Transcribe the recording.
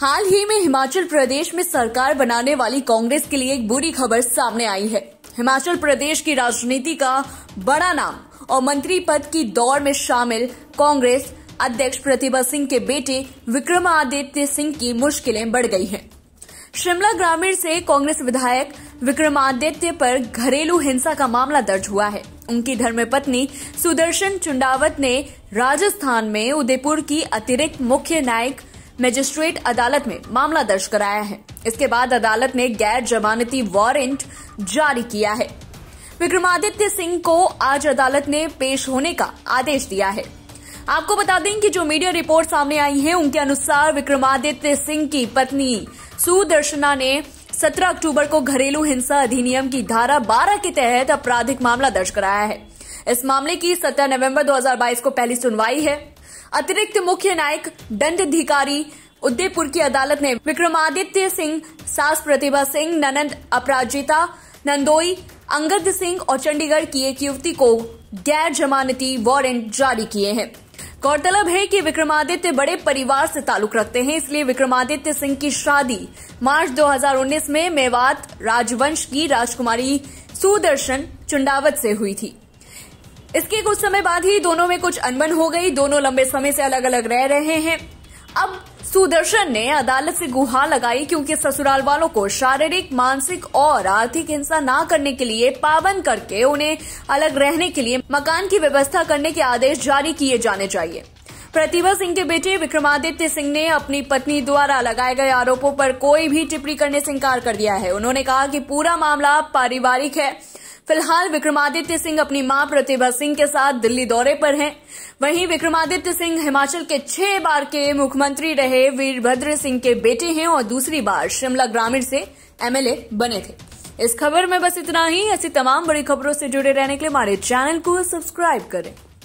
हाल ही में हिमाचल प्रदेश में सरकार बनाने वाली कांग्रेस के लिए एक बुरी खबर सामने आई है हिमाचल प्रदेश की राजनीति का बड़ा नाम और मंत्री पद की दौड़ में शामिल कांग्रेस अध्यक्ष प्रतिभा सिंह के बेटे विक्रमादित्य सिंह की मुश्किलें बढ़ गई हैं। शिमला ग्रामीण से कांग्रेस विधायक विक्रमादित्य पर घरेलू हिंसा का मामला दर्ज हुआ है उनकी धर्मपत्नी सुदर्शन चुंडावत ने राजस्थान में उदयपुर की अतिरिक्त मुख्य न्यायिक मजिस्ट्रेट अदालत में मामला दर्ज कराया है इसके बाद अदालत ने गैर जमानती वारंट जारी किया है विक्रमादित्य सिंह को आज अदालत ने पेश होने का आदेश दिया है आपको बता दें कि जो मीडिया रिपोर्ट सामने आई है उनके अनुसार विक्रमादित्य सिंह की पत्नी सुदर्शना ने 17 अक्टूबर को घरेलू हिंसा अधिनियम की धारा 12 के तहत आपराधिक मामला दर्ज कराया है इस मामले की 17 नवंबर 2022 को पहली सुनवाई है अतिरिक्त मुख्य न्यायिक दंडाधिकारी उदयपुर की अदालत ने विक्रमादित्य सिंह सास प्रतिभा सिंह ननंद अपराजिता नंदोई अंगद सिंह और चंडीगढ़ की एक युवती को गैर जमानती वारंट जारी किए हैं गौरतलब है कि विक्रमादित्य बड़े परिवार से ताल्लुक रखते हैं इसलिए विक्रमादित्य सिंह की शादी मार्च 2019 में मेवात राजवंश की राजकुमारी सुदर्शन चुंडावत से हुई थी इसके कुछ समय बाद ही दोनों में कुछ अनबन हो गई दोनों लंबे समय से अलग अलग रह रहे हैं अब सुदर्शन ने अदालत से गुहार लगाई क्योंकि ससुराल वालों को शारीरिक मानसिक और आर्थिक हिंसा ना करने के लिए पाबंद करके उन्हें अलग रहने के लिए मकान की व्यवस्था करने के आदेश जारी किए जाने चाहिए प्रतिभा सिंह के बेटे विक्रमादित्य सिंह ने अपनी पत्नी द्वारा लगाए गए आरोपों पर कोई भी टिप्पणी करने से इंकार कर दिया है उन्होंने कहा कि पूरा मामला पारिवारिक है फिलहाल विक्रमादित्य सिंह अपनी मां प्रतिभा सिंह के साथ दिल्ली दौरे पर हैं वहीं विक्रमादित्य सिंह हिमाचल के छह बार के मुख्यमंत्री रहे वीरभद्र सिंह के बेटे हैं और दूसरी बार शिमला ग्रामीण से एमएलए बने थे इस खबर में बस इतना ही ऐसी तमाम बड़ी खबरों से जुड़े रहने के लिए हमारे चैनल को सब्सक्राइब करें